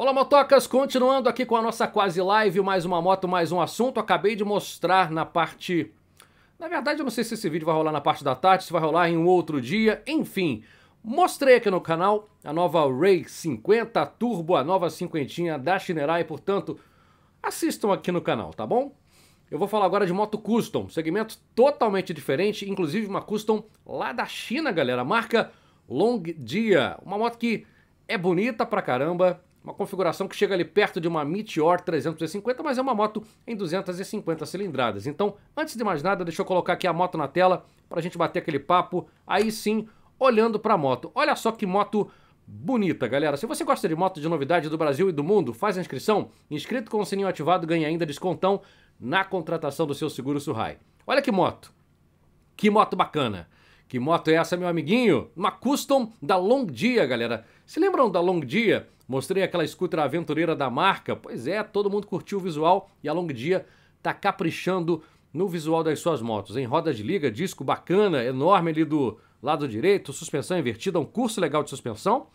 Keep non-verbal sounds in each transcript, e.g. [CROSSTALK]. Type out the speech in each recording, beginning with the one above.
Olá, motocas! Continuando aqui com a nossa quase live, mais uma moto, mais um assunto. Acabei de mostrar na parte. Na verdade, eu não sei se esse vídeo vai rolar na parte da tarde, se vai rolar em um outro dia. Enfim, mostrei aqui no canal a nova Ray 50 Turbo, a nova cinquentinha da Shinerai. Portanto, assistam aqui no canal, tá bom? Eu vou falar agora de moto custom, segmento totalmente diferente, inclusive uma custom lá da China, galera. Marca Long Dia, uma moto que é bonita pra caramba, uma configuração que chega ali perto de uma Meteor 350, mas é uma moto em 250 cilindradas. Então, antes de mais nada, deixa eu colocar aqui a moto na tela para a gente bater aquele papo, aí sim, olhando para a moto. Olha só que moto bonita, galera. Se você gosta de moto de novidade do Brasil e do mundo, faz a inscrição. Inscrito com o sininho ativado ganha ainda descontão na contratação do seu seguro Surrai. Olha que moto. Que moto bacana. Que moto é essa, meu amiguinho? Uma custom da Long Dia, galera. Se lembram da Long Dia? Mostrei aquela scooter aventureira da marca. Pois é, todo mundo curtiu o visual e a Long Dia tá caprichando no visual das suas motos. Em roda de liga, disco bacana, enorme ali do lado direito, suspensão invertida, um curso legal de suspensão.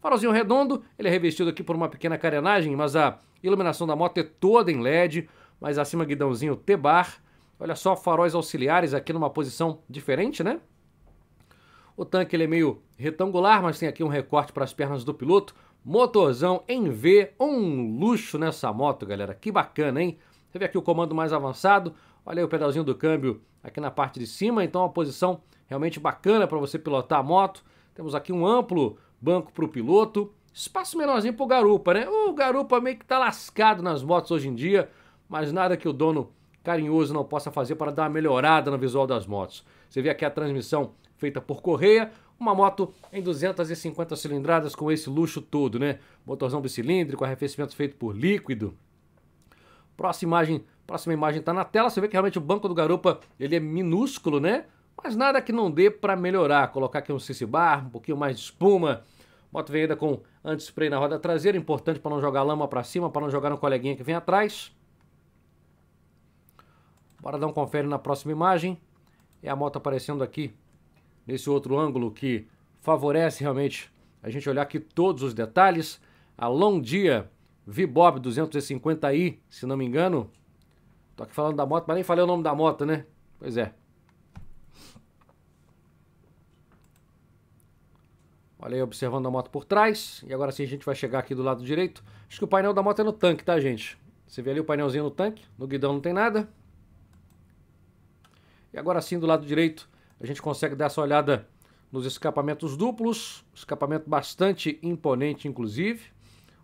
Farolzinho redondo, ele é revestido aqui por uma pequena carenagem, mas a iluminação da moto é toda em LED, mas acima guidãozinho T-bar. Olha só, faróis auxiliares aqui numa posição diferente, né? O tanque ele é meio retangular, mas tem aqui um recorte para as pernas do piloto. Motorzão em V, um luxo nessa moto, galera. Que bacana, hein? Você vê aqui o comando mais avançado, olha aí o pedalzinho do câmbio aqui na parte de cima, então uma posição realmente bacana para você pilotar a moto. Temos aqui um amplo banco para o piloto, espaço menorzinho para o garupa, né? O garupa meio que está lascado nas motos hoje em dia, mas nada que o dono carinhoso não possa fazer para dar uma melhorada no visual das motos. Você vê aqui a transmissão feita por correia, uma moto em 250 cilindradas com esse luxo todo, né? Motorzão bicilíndrico, arrefecimento feito por líquido. Próxima imagem, próxima imagem tá na tela, você vê que realmente o banco do garupa, ele é minúsculo, né? Mas nada que não dê para melhorar, colocar aqui um CC bar, um pouquinho mais de espuma. Moto vem ainda com anti-spray na roda traseira, importante para não jogar lama para cima, para não jogar no coleguinha que vem atrás. Bora dar um confere na próxima imagem. É a moto aparecendo aqui nesse outro ângulo que favorece realmente a gente olhar aqui todos os detalhes. A Long Dia Vibob 250i, se não me engano. Tô aqui falando da moto, mas nem falei o nome da moto, né? Pois é. Olha aí, observando a moto por trás. E agora sim a gente vai chegar aqui do lado direito. Acho que o painel da moto é no tanque, tá, gente? Você vê ali o painelzinho no tanque. No guidão não tem nada. E agora sim, do lado direito, a gente consegue dar essa olhada nos escapamentos duplos, escapamento bastante imponente, inclusive.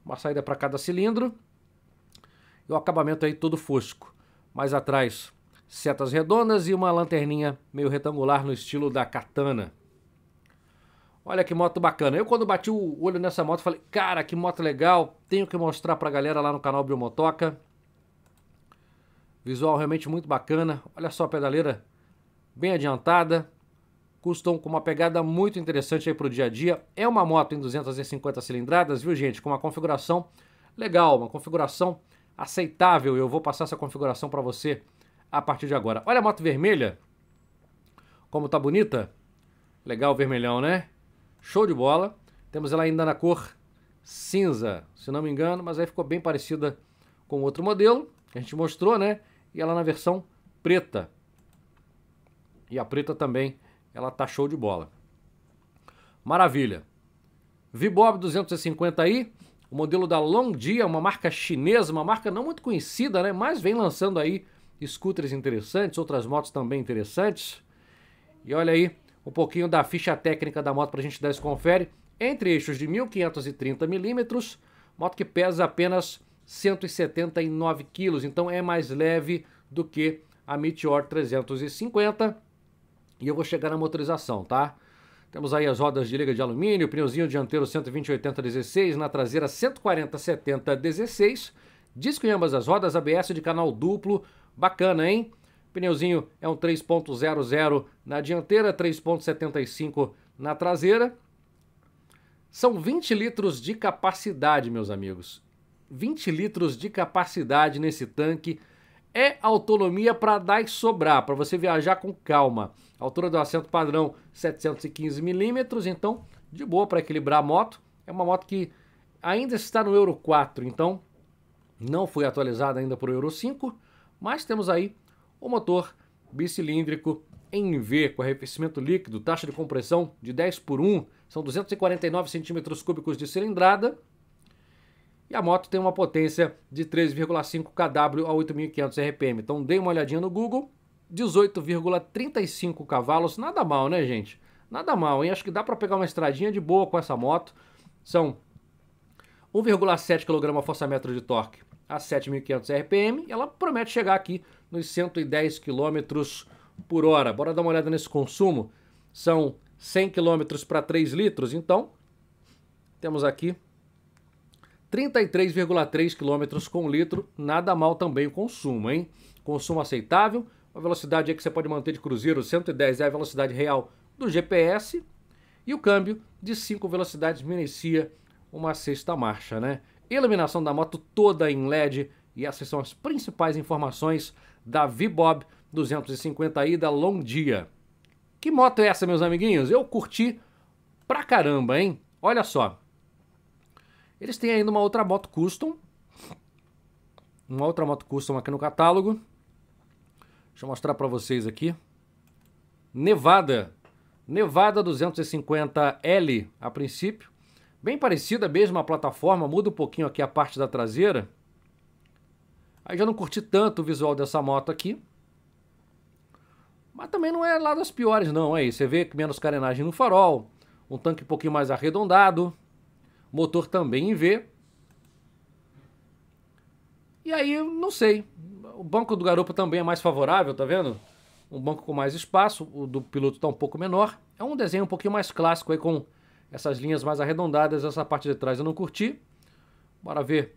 Uma saída para cada cilindro. E o acabamento aí todo fosco. Mais atrás, setas redondas e uma lanterninha meio retangular no estilo da Katana. Olha que moto bacana. Eu quando bati o olho nessa moto, falei, cara, que moto legal. Tenho que mostrar pra galera lá no canal Biomotoca. Visual realmente muito bacana. Olha só a pedaleira bem adiantada, custam com uma pegada muito interessante aí para o dia a dia. É uma moto em 250 cilindradas, viu gente, com uma configuração legal, uma configuração aceitável. Eu vou passar essa configuração para você a partir de agora. Olha a moto vermelha, como tá bonita. Legal vermelhão, né? Show de bola. Temos ela ainda na cor cinza, se não me engano, mas aí ficou bem parecida com outro modelo que a gente mostrou, né? E ela na versão preta. E a preta também, ela tá show de bola. Maravilha. Vibob 250i, o modelo da Longdia, uma marca chinesa, uma marca não muito conhecida, né? Mas vem lançando aí scooters interessantes, outras motos também interessantes. E olha aí um pouquinho da ficha técnica da moto para a gente dar esse confere. Entre eixos de 1530 milímetros, moto que pesa apenas 179 quilos, então é mais leve do que a Meteor 350. E eu vou chegar na motorização, tá? Temos aí as rodas de liga de alumínio, pneuzinho dianteiro 120-80-16, na traseira 140-70-16, disco em ambas as rodas, ABS de canal duplo, bacana, hein? Pneuzinho é um 3.00 na dianteira, 3.75 na traseira. São 20 litros de capacidade, meus amigos. 20 litros de capacidade nesse tanque é autonomia para dar e sobrar, para você viajar com calma. A altura do assento padrão 715 milímetros, então de boa para equilibrar a moto. É uma moto que ainda está no Euro 4, então não foi atualizada ainda para o Euro 5, mas temos aí o motor bicilíndrico em V com arrefecimento líquido, taxa de compressão de 10 por 1, são 249 centímetros cúbicos de cilindrada, e a moto tem uma potência de 3,5 kW a 8.500 RPM. Então dê uma olhadinha no Google, 18,35 cavalos, nada mal, né, gente? Nada mal, hein? Acho que dá para pegar uma estradinha de boa com essa moto. São 1,7 kg de torque a 7.500 RPM. E ela promete chegar aqui nos 110 km por hora. Bora dar uma olhada nesse consumo. São 100 km para 3 litros, então temos aqui 33,3 km com litro, nada mal também o consumo, hein? Consumo aceitável, uma velocidade aí que você pode manter de cruzeiro, 110 é a velocidade real do GPS, e o câmbio de 5 velocidades me uma sexta marcha, né? Iluminação da moto toda em LED, e essas são as principais informações da V-Bob 250i da Longdia. Que moto é essa, meus amiguinhos? Eu curti pra caramba, hein? Olha só, eles têm ainda uma outra moto custom. Uma outra moto custom aqui no catálogo. Deixa eu mostrar para vocês aqui. Nevada. Nevada 250L a princípio. Bem parecida mesmo a plataforma, muda um pouquinho aqui a parte da traseira. Aí já não curti tanto o visual dessa moto aqui. Mas também não é lá das piores não, aí você vê menos carenagem no farol, um tanque um pouquinho mais arredondado, motor também em V. E aí, não sei. O banco do garupa também é mais favorável, tá vendo? Um banco com mais espaço, o do piloto está um pouco menor. É um desenho um pouquinho mais clássico aí com essas linhas mais arredondadas. Essa parte de trás eu não curti. Bora ver.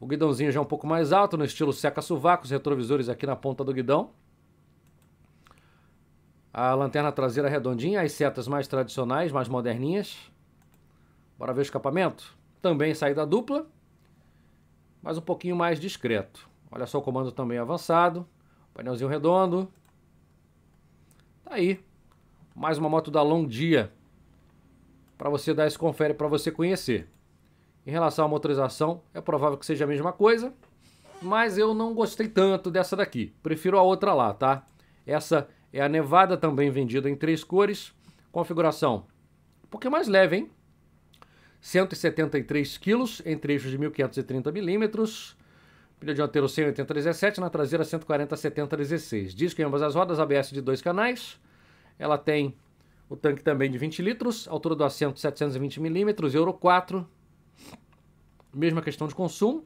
O guidãozinho já é um pouco mais alto, no estilo seca-sovaco, os retrovisores aqui na ponta do guidão. A lanterna traseira é redondinha, as setas mais tradicionais, mais moderninhas para ver o escapamento. Também saída dupla, mas um pouquinho mais discreto. Olha só o comando também avançado, painelzinho redondo. Tá aí, mais uma moto da Long Dia para você dar esse confere para você conhecer. Em relação à motorização, é provável que seja a mesma coisa, mas eu não gostei tanto dessa daqui. Prefiro a outra lá, tá? Essa é a Nevada também vendida em três cores, configuração um pouquinho mais leve, hein? 173 quilos em trechos de 1.530 milímetros. Pneu dianteiro 180-17, na traseira 140-70-16. Disco em ambas as rodas, ABS de dois canais. Ela tem o tanque também de 20 litros, altura do assento 720 milímetros, Euro 4. Mesma questão de consumo.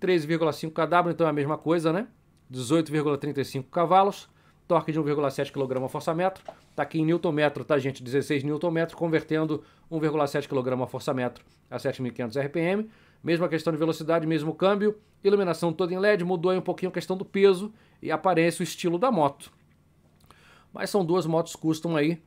13,5 kW, então é a mesma coisa, né? 18,35 cavalos torque de 1,7 kg força metro, está aqui em newton metro, tá gente, 16 newton metro, convertendo 1,7 kg força metro a 7.500 RPM, mesma questão de velocidade, mesmo câmbio, iluminação toda em LED, mudou aí um pouquinho a questão do peso e aparece o estilo da moto. Mas são duas motos custom aí,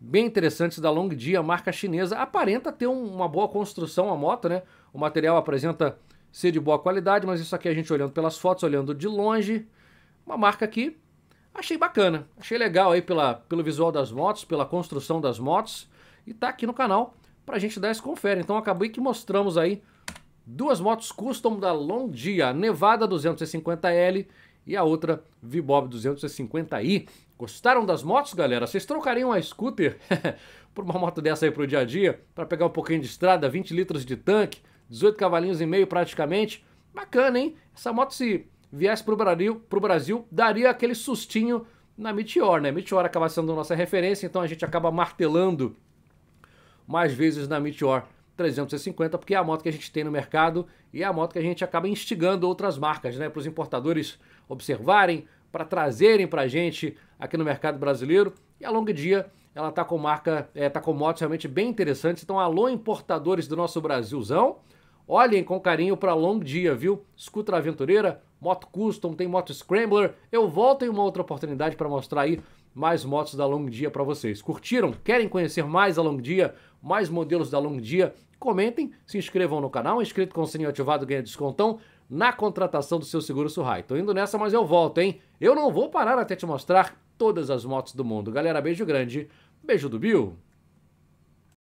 bem interessantes da Long Dia, marca chinesa, aparenta ter um, uma boa construção a moto, né? O material apresenta ser de boa qualidade, mas isso aqui a gente olhando pelas fotos, olhando de longe, uma marca que Achei bacana, achei legal aí pela, pelo visual das motos, pela construção das motos. E tá aqui no canal pra gente dar esse confere. Então acabei que mostramos aí duas motos custom da a Nevada 250L e a outra Vibob 250i. Gostaram das motos, galera? Vocês trocariam a scooter [LAUGHS] por uma moto dessa aí pro dia a dia, para pegar um pouquinho de estrada, 20 litros de tanque, 18 cavalinhos e meio praticamente? Bacana, hein? Essa moto se viesse para o Brasil, pro Brasil, daria aquele sustinho na Meteor, né? Meteor acaba sendo nossa referência, então a gente acaba martelando mais vezes na Meteor 350, porque é a moto que a gente tem no mercado e é a moto que a gente acaba instigando outras marcas, né? Para os importadores observarem, para trazerem para a gente aqui no mercado brasileiro. E a Long Dia, ela tá com marca, é, tá com motos realmente bem interessantes. Então, alô importadores do nosso Brasilzão, Olhem com carinho para Long Dia, viu? Scooter Aventureira, moto custom, tem moto Scrambler. Eu volto em uma outra oportunidade para mostrar aí mais motos da Long Dia para vocês. Curtiram? Querem conhecer mais a Long Dia? Mais modelos da Long Dia? Comentem, se inscrevam no canal, inscrito com o sininho ativado ganha descontão na contratação do seu seguro Surrai. Tô indo nessa, mas eu volto, hein? Eu não vou parar até te mostrar todas as motos do mundo. Galera, beijo grande, beijo do Bill.